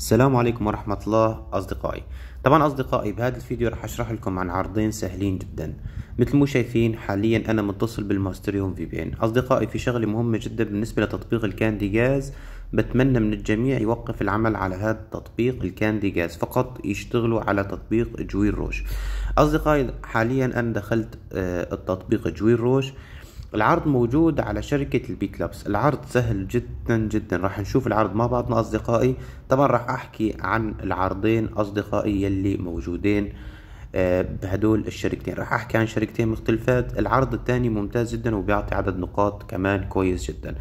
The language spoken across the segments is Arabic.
السلام عليكم ورحمة الله أصدقائي طبعا أصدقائي بهذا الفيديو راح أشرح لكم عن عرضين سهلين جدا مثل ما شايفين حاليا أنا متصل بالماستريوم في بي إن أصدقائي في شغلة مهمة جدا بالنسبة لتطبيق الكاندي جاز بتمنى من الجميع يوقف العمل على هذا التطبيق الكاندي جاز فقط يشتغلوا على تطبيق جوير روش أصدقائي حاليا أنا دخلت آه، التطبيق جوير روش العرض موجود على شركة البيت لابس العرض سهل جدا جدا راح نشوف العرض مع بعضنا أصدقائي طبعا راح أحكي عن العرضين أصدقائي يلي موجودين آه، بهدول الشركتين راح احكي عن شركتين مختلفات العرض الثاني ممتاز جدا وبيعطي عدد نقاط كمان كويس جدا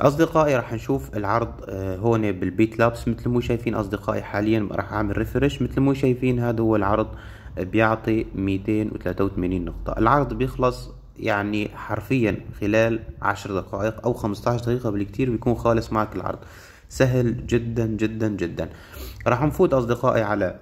اصدقائي راح نشوف العرض آه، هون بالبيت لابس مثل ما شايفين اصدقائي حاليا راح اعمل ريفرش مثل ما شايفين هذا هو العرض بيعطي 283 نقطة العرض بيخلص يعني حرفيا خلال عشر دقائق او خمستاشر دقيقة بالكتير بيكون خالص معك العرض سهل جدا جدا جدا راح نفوت اصدقائي على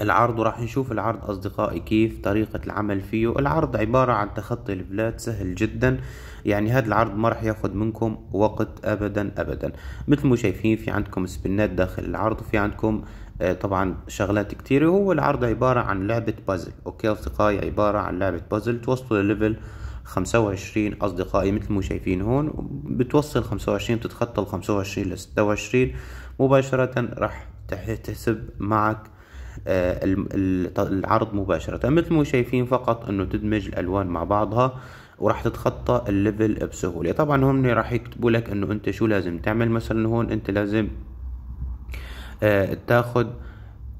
العرض وراح نشوف العرض أصدقائي كيف طريقة العمل فيه العرض عبارة عن تخطي البلاد سهل جدا يعني هذا العرض ما راح ياخذ منكم وقت أبدا أبدا مثل ما شايفين في عندكم سبنات داخل العرض وفي عندكم آه، طبعا شغلات كتيرة هو العرض عبارة عن لعبة بازل أوكي أصدقائي عبارة عن لعبة بازل توصلوا لليفل خمسة وعشرين أصدقائي مثل ما شايفين هون بتوصل خمسة وعشرين تتخطى الخمسة وعشرين لستة وعشرين مباشرة راح تحسب معك آه، العرض مباشرة مثل ما شايفين فقط انه تدمج الالوان مع بعضها وراح تتخطى الليفل بسهولة طبعا هم راح يكتبوا لك انه انت شو لازم تعمل مثلا هون انت لازم آه، تاخد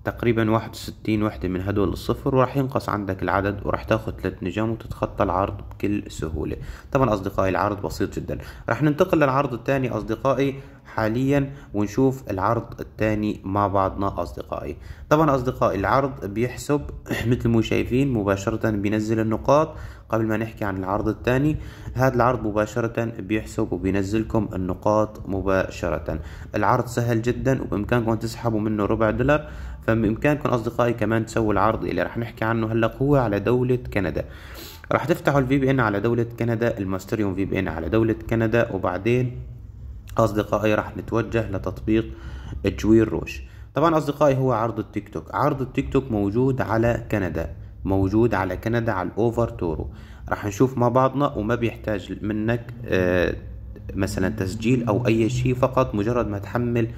تقريبا واحد وستين وحدة من هدول الصفر وراح ينقص عندك العدد وراح تاخد ثلاث نجوم وتتخطى العرض بكل سهولة طبعا أصدقائي العرض بسيط جدا راح ننتقل للعرض الثاني أصدقائي حاليا ونشوف العرض الثاني مع بعضنا اصدقائي طبعا اصدقائي العرض بيحسب مثل ما شايفين مباشرة بينزل النقاط قبل ما نحكي عن العرض الثاني هذا العرض مباشرة بيحسب وبينزلكم النقاط مباشرة العرض سهل جدا وبامكانكم تسحبوا منه ربع دولار فبامكانكم اصدقائي كمان تسووا العرض اللي رح نحكي عنه هلا هو على دولة كندا راح تفتحوا الفي بي ان على دولة كندا الماستريوم في بي ان على دولة كندا وبعدين أصدقائي راح نتوجه لتطبيق تجوير روش طبعا أصدقائي هو عرض التيك توك عرض التيك توك موجود على كندا موجود على كندا على الأوفر تورو راح نشوف مع بعضنا وما بيحتاج منك آه، مثلا تسجيل أو أي شيء فقط مجرد ما تحمل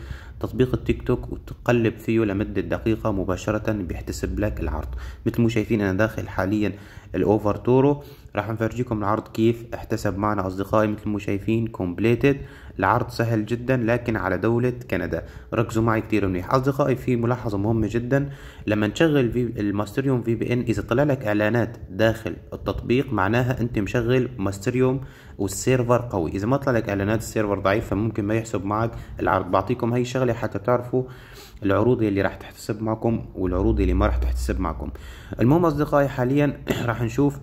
تطبيق التيك توك وتقلب فيه لمدة دقيقة مباشرة بيحتسب لك العرض مثل ما شايفين أنا داخل حاليا الأوفر تورو راح نفرجيكم العرض كيف احتسب معنا اصدقائي مثل ما شايفين كومبليتد العرض سهل جدا لكن على دولة كندا ركزوا معي كتير منيح اصدقائي في ملاحظة مهمة جدا لما نشغل الماستريوم في بي ان اذا طلع لك اعلانات داخل التطبيق معناها انت مشغل ماستريوم والسيرفر قوي اذا ما طلع لك اعلانات السيرفر ضعيف فممكن ما يحسب معك العرض بعطيكم هاي الشغلة حتى تعرفوا العروض اللي راح تحتسب معكم والعروض اللي ما راح تحتسب معكم المهم اصدقائي حاليا راح نشوف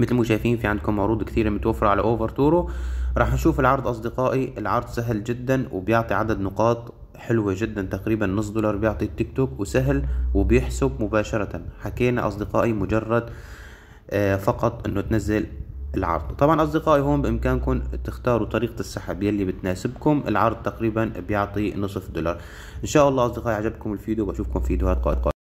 مثل ما شايفين في عندكم عروض كثيره متوفره على اوفر تورو راح نشوف العرض اصدقائي العرض سهل جدا وبيعطي عدد نقاط حلوه جدا تقريبا نص دولار بيعطي التيك توك وسهل وبيحسب مباشره حكينا اصدقائي مجرد آه، فقط انه تنزل العرض طبعا اصدقائي هون بامكانكم تختاروا طريقه السحب يلي بتناسبكم العرض تقريبا بيعطي نصف دولار ان شاء الله اصدقائي عجبكم الفيديو بشوفكم في فيديوهات قادمة